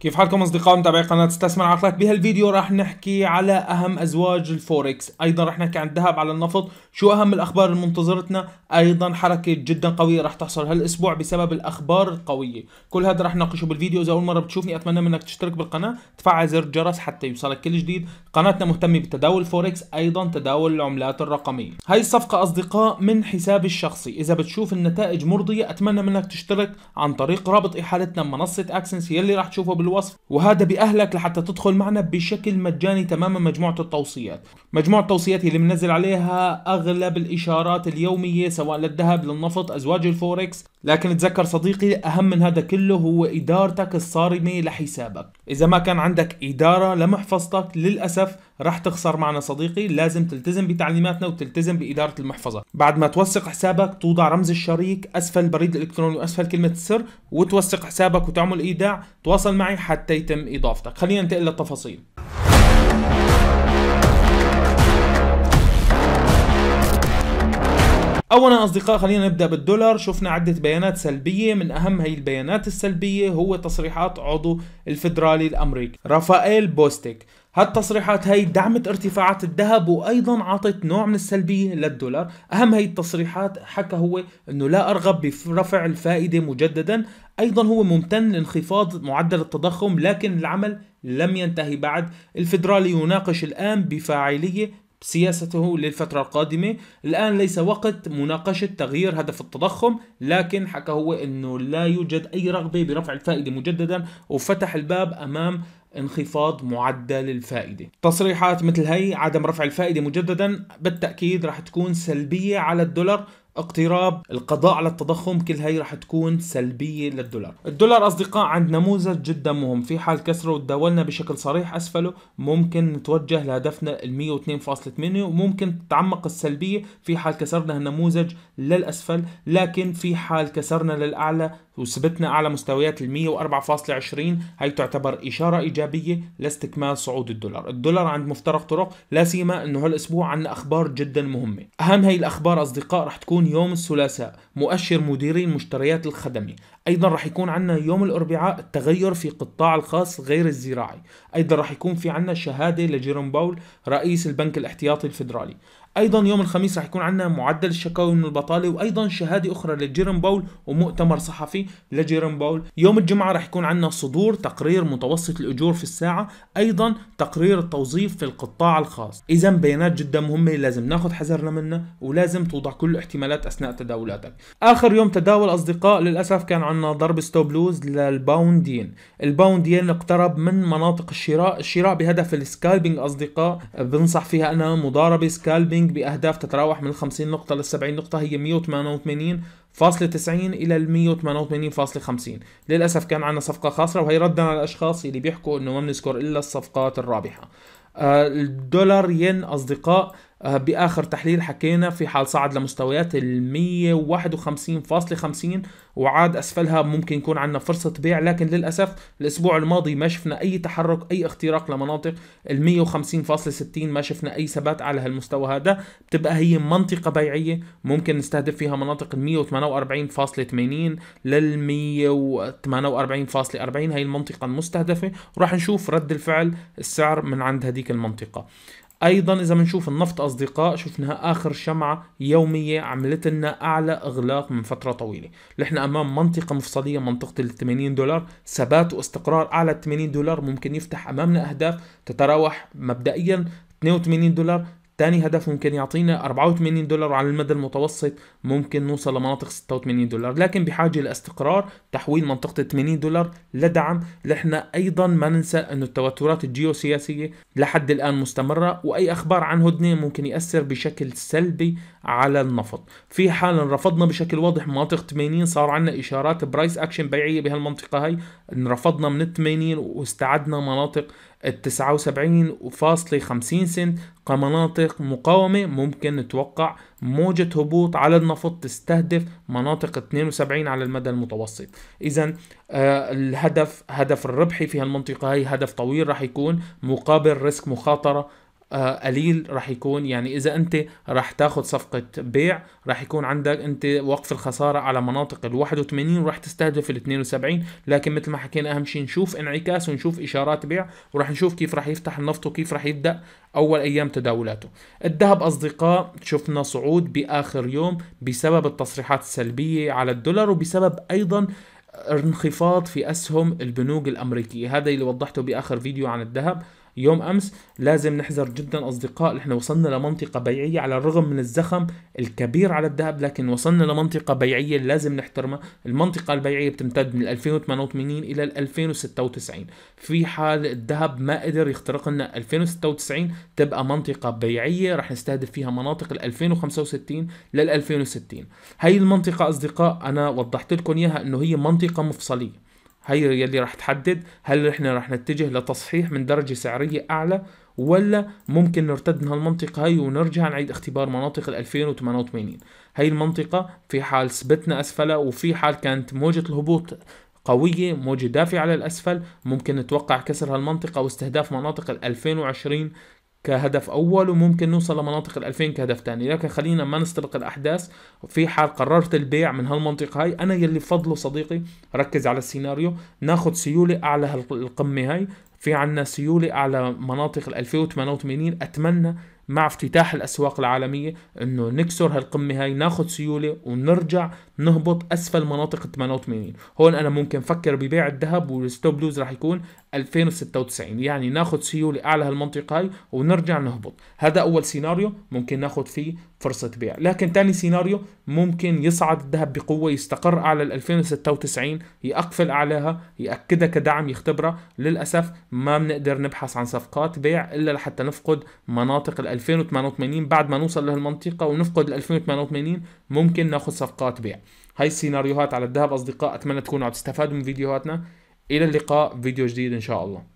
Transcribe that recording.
كيف حالكم اصدقاء متابعي قناه استثمر عقلك بهالفيديو راح نحكي على اهم ازواج الفوركس ايضا راح نحكي عن الذهب على النفط شو اهم الاخبار اللي منتظرتنا ايضا حركه جدا قويه راح تحصل هالاسبوع بسبب الاخبار القويه كل هذا راح نناقشه بالفيديو اذا اول مره بتشوفني اتمنى منك تشترك بالقناه تفعل زر الجرس حتى يوصلك كل جديد قناتنا مهتمه بتداول الفوركس ايضا تداول العملات الرقميه هاي الصفقه اصدقاء من حسابي الشخصي اذا بتشوف النتائج مرضيه اتمنى منك تشترك عن طريق رابط احالتنا بمنصه اكسنس يلي راح تشوفه الوصف وهذا بأهلك لحتى تدخل معنا بشكل مجاني تماما مجموعة التوصيات مجموعة التوصيات اللي بنزل عليها أغلب الإشارات اليومية سواء للذهب للنفط أزواج الفوركس لكن اتذكر صديقي أهم من هذا كله هو إدارتك الصارمة لحسابك إذا ما كان عندك إدارة لمحفظتك للأسف رح تخسر معنا صديقي لازم تلتزم بتعليماتنا وتلتزم بإدارة المحفظة بعد ما توثق حسابك توضع رمز الشريك أسفل البريد الإلكتروني وأسفل كلمة السر وتوثق حسابك وتعمل إيداع تواصل معي حتى يتم إضافتك خلينا ننتقل للتفاصيل اولا اصدقاء خلينا نبدا بالدولار شفنا عده بيانات سلبيه من اهم هي البيانات السلبيه هو تصريحات عضو الفدرالي الامريكي رافائيل بوستيك هالتصريحات هي دعمت ارتفاعات الذهب وايضا عطت نوع من السلبيه للدولار اهم هي التصريحات حكى هو انه لا ارغب برفع الفائده مجددا ايضا هو ممتن لانخفاض معدل التضخم لكن العمل لم ينتهي بعد الفدرالي يناقش الان بفاعليه سياسته للفترة القادمة الآن ليس وقت مناقشة تغيير هدف التضخم لكن حكى هو أنه لا يوجد أي رغبة برفع الفائدة مجددا وفتح الباب أمام انخفاض معدل الفائدة تصريحات مثل هي عدم رفع الفائدة مجددا بالتأكيد راح تكون سلبية على الدولار اقتراب القضاء على التضخم كل هي رح تكون سلبية للدولار الدولار أصدقاء عند نموذج جدا مهم في حال كسره وتداولنا بشكل صريح أسفله ممكن نتوجه لهدفنا ال 102.8 وممكن تتعمق السلبية في حال كسرنا النموذج للأسفل لكن في حال كسرنا للأعلى وثبتنا أعلى مستويات ال 104.20 هي تعتبر إشارة إيجابية لاستكمال صعود الدولار الدولار عند مفترق طرق لا سيما أنه هالأسبوع عندنا أخبار جدا مهمة أهم هي الأخبار أصدقاء رح تكون يوم الثلاثاء مؤشر مديري المشتريات الخدمي ايضا راح يكون عندنا يوم الاربعاء التغير في قطاع الخاص غير الزراعي ايضا راح يكون في عندنا شهاده لجيروم باول رئيس البنك الاحتياطي الفدرالي ايضا يوم الخميس راح يكون عندنا معدل الشكاوي من البطاله وايضا شهاده اخرى لجيرم باول ومؤتمر صحفي لجيرم باول يوم الجمعه راح يكون عندنا صدور تقرير متوسط الاجور في الساعه ايضا تقرير التوظيف في القطاع الخاص اذا بيانات جدا مهمه لازم ناخذ حذرنا منها ولازم توضع كل الاحتمالات اثناء تداولاتك اخر يوم تداول اصدقاء للاسف كان عندنا ضرب ستوب لوز للباوندين الباوندين اقترب من مناطق الشراء الشراء بهدف السكالبينج اصدقاء بنصح فيها انا مضاربه سكالبينج رينج بأهداف تتراوح من 50 نقطة لل 70 نقطة هي 188.90 إلى ال 188.50 للأسف كان عندنا صفقة خاسرة وهي ردا على الأشخاص اللي بيحكوا إنه ما بنذكر إلا الصفقات الرابحة آه، الدولار ين أصدقاء آه، باخر تحليل حكينا في حال صعد لمستويات ال 151.50 وعاد اسفلها ممكن يكون عندنا فرصه بيع لكن للاسف الاسبوع الماضي ما شفنا اي تحرك اي اختراق لمناطق ال 150.60 ما شفنا اي ثبات على هالمستوى هذا بتبقى هي منطقه بيعيه ممكن نستهدف فيها مناطق ال 148.80 لل 148.40 هي المنطقه المستهدفه وراح نشوف رد الفعل السعر من عند هذيك المنطقه ايضا اذا بنشوف النفط اصدقاء شفنا اخر شمعه يوميه عملت لنا اعلى اغلاق من فتره طويله نحن امام منطقه مفصليه منطقه ال 80 دولار ثبات واستقرار اعلى 80 دولار ممكن يفتح امامنا اهداف تتراوح مبدئيا 82 دولار تاني هدف ممكن يعطينا 84 دولار وعلى المدى المتوسط ممكن نوصل لمناطق 86 دولار لكن بحاجة لاستقرار تحويل منطقة 80 دولار لدعم لحنا أيضا ما ننسى أن التوترات الجيوسياسية لحد الآن مستمرة وأي أخبار عن هدنة ممكن يأثر بشكل سلبي على النفط في حال رفضنا بشكل واضح مناطق 80 صار عندنا إشارات برايس أكشن بيعية بهالمنطقة هاي ان رفضنا من 80 واستعدنا مناطق التسعة وسبعين وفاصلة خمسين سنت كمناطق مقاومة ممكن نتوقع موجة هبوط على النفط تستهدف مناطق 72 على المدى المتوسط إذا آه، الهدف هدف الربحي في هالمنطقة هي هدف طويل راح يكون مقابل ريسك مخاطرة آه، قليل راح يكون يعني اذا انت راح تاخذ صفقة بيع راح يكون عندك انت وقف الخسارة على مناطق ال 81 وراح تستهدف ال 72 لكن مثل ما حكينا اهم شيء نشوف انعكاس ونشوف اشارات بيع وراح نشوف كيف راح يفتح النفط وكيف راح يبدا اول ايام تداولاته. الذهب اصدقاء شفنا صعود باخر يوم بسبب التصريحات السلبية على الدولار وبسبب ايضا انخفاض في اسهم البنوك الامريكيه هذا اللي وضحته باخر فيديو عن الذهب يوم امس لازم نحذر جدا اصدقاء نحن وصلنا لمنطقه بيعيه على الرغم من الزخم الكبير على الذهب لكن وصلنا لمنطقه بيعيه لازم نحترمها المنطقه البيعيه بتمتد من 2088 الى 2096 في حال الذهب ما قدر يخترق لنا 2096 تبقى منطقه بيعيه رح نستهدف فيها مناطق ال 2065 لل 2060 هي المنطقه اصدقاء انا وضحت لكم اياها انه هي منطقه مفصليه هي يلي راح تحدد هل احنا راح نتجه لتصحيح من درجه سعريه اعلى ولا ممكن نرتد من هالمنطقة هاي ونرجع نعيد اختبار مناطق ال 2088 هاي المنطقة في حال ثبتنا أسفلها وفي حال كانت موجة الهبوط قوية موجة دافعة على الأسفل ممكن نتوقع كسر هالمنطقة واستهداف مناطق ال 2020 كهدف اول وممكن نوصل لمناطق ال 2000 كهدف ثاني لكن خلينا ما نستبق الاحداث في حال قررت البيع من هالمنطقه هاي انا يلي بفضله صديقي ركز على السيناريو ناخذ سيوله اعلى القمه هاي في عنا سيوله اعلى مناطق ال 2088 اتمنى مع افتتاح الأسواق العالمية أنه نكسر هالقمة هاي ناخد سيولة ونرجع نهبط أسفل مناطق 88 هون أنا ممكن فكر ببيع الذهب والستوب لوز رح يكون 2096 يعني ناخد سيولة أعلى هالمنطقة هاي ونرجع نهبط هذا أول سيناريو ممكن ناخد فيه فرصة بيع لكن تاني سيناريو ممكن يصعد الذهب بقوة يستقر أعلى ال 2096 يقفل أعلاها يأكدها كدعم يختبرها للأسف ما بنقدر نبحث عن صفقات بيع إلا لحتى نفقد مناطق ال 2088 بعد ما نوصل لهالمنطقة ونفقد ال 2088 ممكن ناخذ صفقات بيع هاي السيناريوهات على الذهب أصدقاء أتمنى تكونوا عم تستفادوا من فيديوهاتنا إلى اللقاء فيديو جديد إن شاء الله